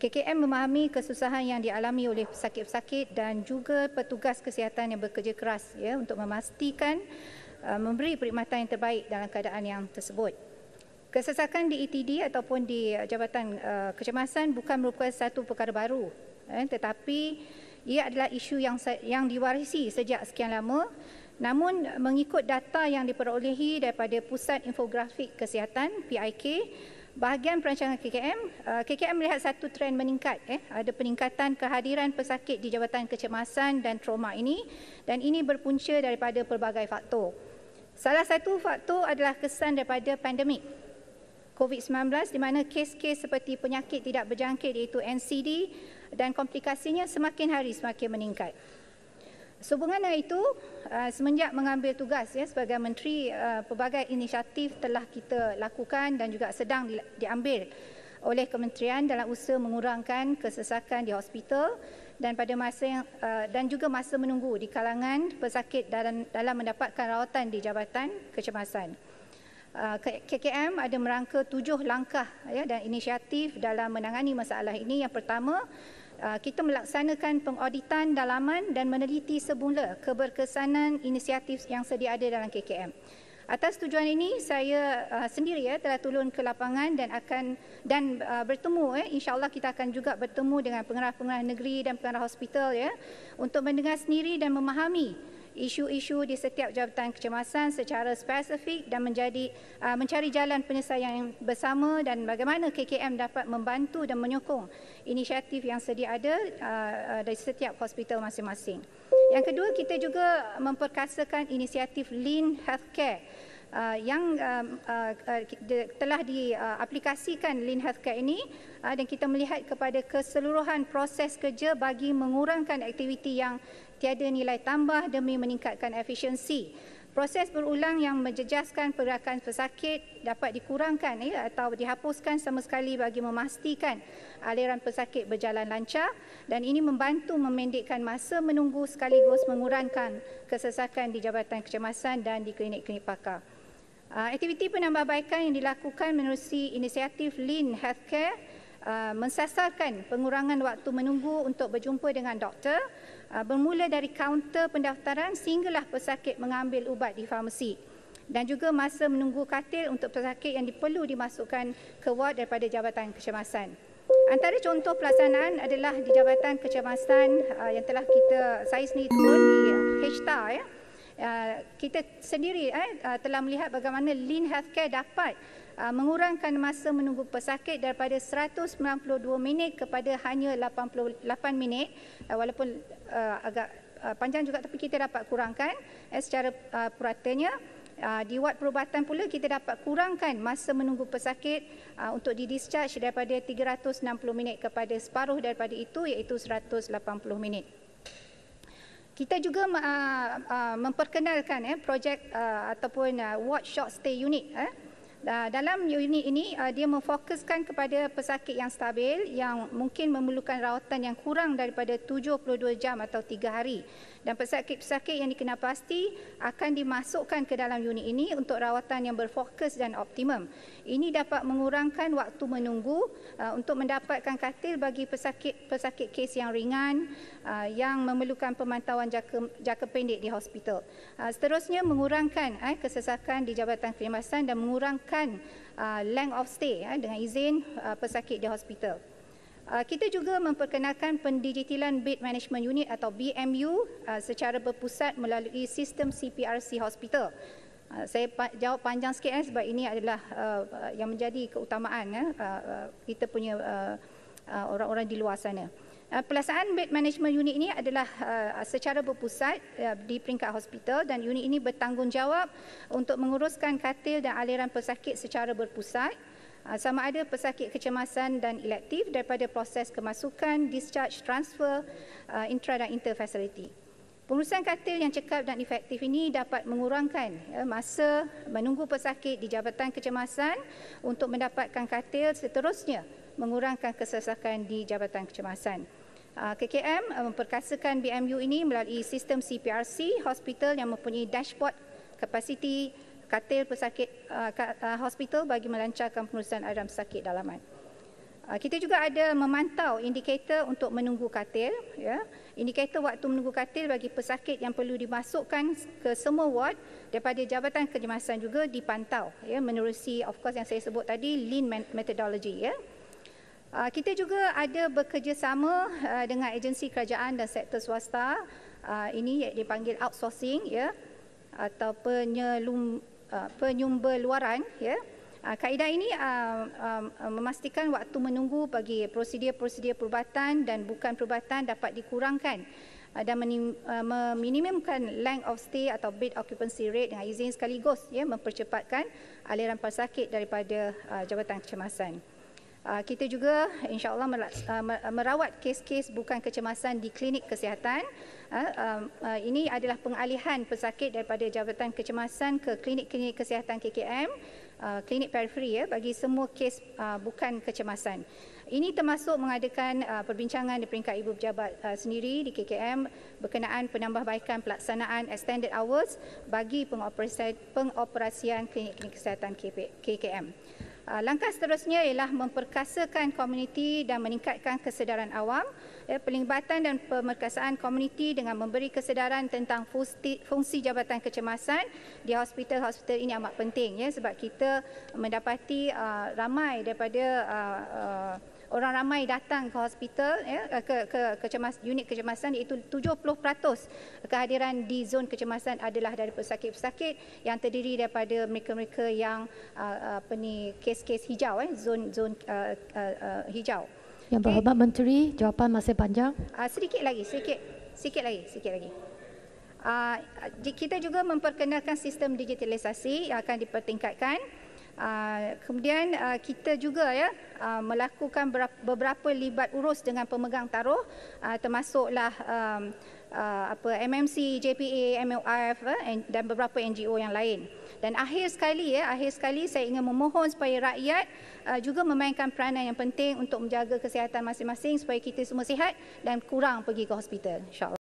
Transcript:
KKM memahami kesusahan yang dialami oleh pesakit-pesakit dan juga petugas kesihatan yang bekerja keras ya untuk memastikan uh, memberi perkhidmatan yang terbaik dalam keadaan yang tersebut. Kesesakan di ETD ataupun di uh, Jabatan uh, Kecemasan bukan merupakan satu perkara baru eh, tetapi ia adalah isu yang yang diwarisi sejak sekian lama. Namun mengikut data yang diperolehi daripada Pusat Infografik Kesihatan PIK bahagian perancangan KKM, uh, KKM melihat satu trend meningkat. Eh, ada peningkatan kehadiran pesakit di jabatan kecemasan dan trauma ini dan ini berpunca daripada pelbagai faktor. Salah satu faktor adalah kesan daripada pandemik COVID-19 di mana kes-kes seperti penyakit tidak berjangkit iaitu NCD dan komplikasinya semakin hari semakin meningkat. Sehubungan dengan itu, uh, semenjak mengambil tugas ya, sebagai Menteri, uh, pelbagai inisiatif telah kita lakukan dan juga sedang diambil oleh Kementerian dalam usaha mengurangkan kesesakan di hospital dan pada masa yang, uh, dan juga masa menunggu di kalangan pesakit dalam, dalam mendapatkan rawatan di Jabatan Kecemasan. KKM ada merangka tujuh langkah ya, dan inisiatif dalam menangani masalah ini. Yang pertama, Ah, kita melaksanakan pengauditan dalaman dan meneliti semula keberkesanan inisiatif yang sedia ada dalam KKM. Atas tujuan ini saya ah, sendiri ya telah turun ke lapangan dan akan dan ah, bertemu ya insyaallah kita akan juga bertemu dengan pengarah-pengarah negeri dan pengarah hospital ya untuk mendengar sendiri dan memahami isu-isu di setiap jabatan kecemasan secara spesifik dan menjadi uh, mencari jalan penyelesaian yang bersama dan bagaimana KKM dapat membantu dan menyokong inisiatif yang sedia ada uh, uh, dari setiap hospital masing-masing. Yang kedua, kita juga memperkasakan inisiatif Lean Healthcare uh, yang um, uh, uh, telah diaplikasikan Lean Healthcare ini uh, dan kita melihat kepada keseluruhan proses kerja bagi mengurangkan aktiviti yang tiada nilai tambah demi meningkatkan efisiensi. Proses berulang yang menjejaskan pergerakan pesakit dapat dikurangkan ya, atau dihapuskan sama sekali bagi memastikan aliran pesakit berjalan lancar dan ini membantu memendekkan masa menunggu sekaligus mengurangkan kesesakan di Jabatan Kecemasan dan di klinik-klinik pakar. Ah, aktiviti penambahbaikan yang dilakukan menerusi inisiatif Lean Healthcare ah, mensasarkan pengurangan waktu menunggu untuk berjumpa dengan doktor ah, bermula dari kaunter pendaftaran sehinggalah pesakit mengambil ubat di farmasi dan juga masa menunggu katil untuk pesakit yang perlu dimasukkan ke ward daripada Jabatan Kecemasan. Antara contoh pelaksanaan adalah di Jabatan Kecemasan yang telah kita saya sendiri turun di HTA ya. Ah, kita sendiri eh, ah, telah melihat bagaimana lean healthcare dapat ah, mengurangkan masa menunggu pesakit daripada 192 minit kepada hanya 88 minit walaupun agak panjang juga tapi kita dapat kurangkan eh, secara puratanya di ward perubatan pula kita dapat kurangkan masa menunggu pesakit untuk di discharge daripada 360 minit kepada separuh daripada itu iaitu 180 minit kita juga uh, uh, memperkenalkan eh, projek uh, ataupun uh, workshop stay unit eh, Ah, dalam unit ini ah, dia memfokuskan kepada pesakit yang stabil yang mungkin memerlukan rawatan yang kurang daripada 72 jam atau 3 hari dan pesakit-pesakit yang dikenal pasti akan dimasukkan ke dalam unit ini untuk rawatan yang berfokus dan optimum. Ini dapat mengurangkan waktu menunggu ah, untuk mendapatkan katil bagi pesakit-pesakit kes yang ringan yang memerlukan pemantauan jangka, jangka pendek di hospital. Seterusnya mengurangkan eh, kesesakan di Jabatan Kelimasan dan mengurangkan menggunakan uh, length of stay ya, dengan izin uh, pesakit di hospital. Uh, kita juga memperkenalkan pendigitalan bed management unit atau BMU uh, secara berpusat melalui sistem CPRC hospital. Uh, saya pa- jawab panjang sikit eh, sebab ini adalah uh, uh, yang menjadi keutamaan eh, uh, uh, kita punya uh, uh, orang-orang di luar sana. Uh, Uh, Pelaksanaan bed management unit ini adalah uh, secara berpusat uh, di peringkat hospital dan unit ini bertanggungjawab untuk menguruskan katil dan aliran pesakit secara berpusat sama ada pesakit kecemasan dan elektif daripada proses kemasukan, discharge, transfer, intra dan inter facility. Pengurusan katil yang cekap dan efektif ini dapat mengurangkan masa menunggu pesakit di Jabatan Kecemasan untuk mendapatkan katil seterusnya mengurangkan kesesakan di Jabatan Kecemasan. Ah, KKM ah, memperkasakan BMU ini melalui sistem CPRC hospital yang mempunyai dashboard kapasiti katil pesakit ah, hospital bagi melancarkan penulisan aram sakit dalaman. Kita juga ada memantau indikator untuk menunggu katil. Ya. Indikator waktu menunggu katil bagi pesakit yang perlu dimasukkan ke semua ward daripada Jabatan Kejemasan juga dipantau ya, menerusi of course yang saya sebut tadi lean methodology. Ya. Ah, kita juga ada bekerjasama ah, dengan agensi kerajaan dan sektor swasta ah, ini yang dipanggil outsourcing ya atau penyelum, uh, luaran ya kaedah ini memastikan waktu menunggu bagi prosedur-prosedur perubatan dan bukan perubatan dapat dikurangkan dan meminimumkan length of stay atau bed occupancy rate dengan izin sekaligus ya mempercepatkan aliran pasakit daripada jabatan kecemasan. Ah, kita juga insya Allah ah, merawat kes-kes bukan kecemasan di klinik kesihatan ah, ini adalah pengalihan pesakit daripada jabatan kecemasan ke klinik-klinik kesihatan KKM klinik periferi ya, bagi semua kes bukan kecemasan ini termasuk mengadakan perbincangan di peringkat ibu pejabat sendiri di KKM berkenaan penambahbaikan pelaksanaan extended hours bagi pengoperasian klinik-klinik kesihatan KKM Ah, langkah seterusnya ialah memperkasakan komuniti dan meningkatkan kesedaran awam, ya, pelibatan dan pemerkasaan komuniti dengan memberi kesedaran tentang fungsi jabatan kecemasan di hospital-hospital ini amat penting ya, sebab kita mendapati ah, ramai daripada ah, orang ramai datang ke hospital ya ke ke kecemas unit kecemasan iaitu 70% kehadiran di zon kecemasan adalah dari pesakit-pesakit yang terdiri daripada mereka-mereka yang uh, uh, apa ni kes-kes hijau eh zon zon uh, uh, uh, hijau. Yang okay. berhormat menteri jawapan masih panjang. Uh, sedikit lagi sedikit sedikit lagi sedikit lagi. Uh, kita juga memperkenalkan sistem digitalisasi yang akan dipertingkatkan Ah, kemudian uh, kita juga ya uh, melakukan beberapa libat urus dengan pemegang taruh uh, termasuklah um, uh, apa MMC, JPA, MOF uh, eh, dan beberapa NGO yang lain. Dan akhir sekali ya, akhir sekali saya ingin memohon supaya rakyat uh, juga memainkan peranan yang penting untuk menjaga kesihatan masing-masing supaya kita semua sihat dan kurang pergi ke hospital. Insya-Allah.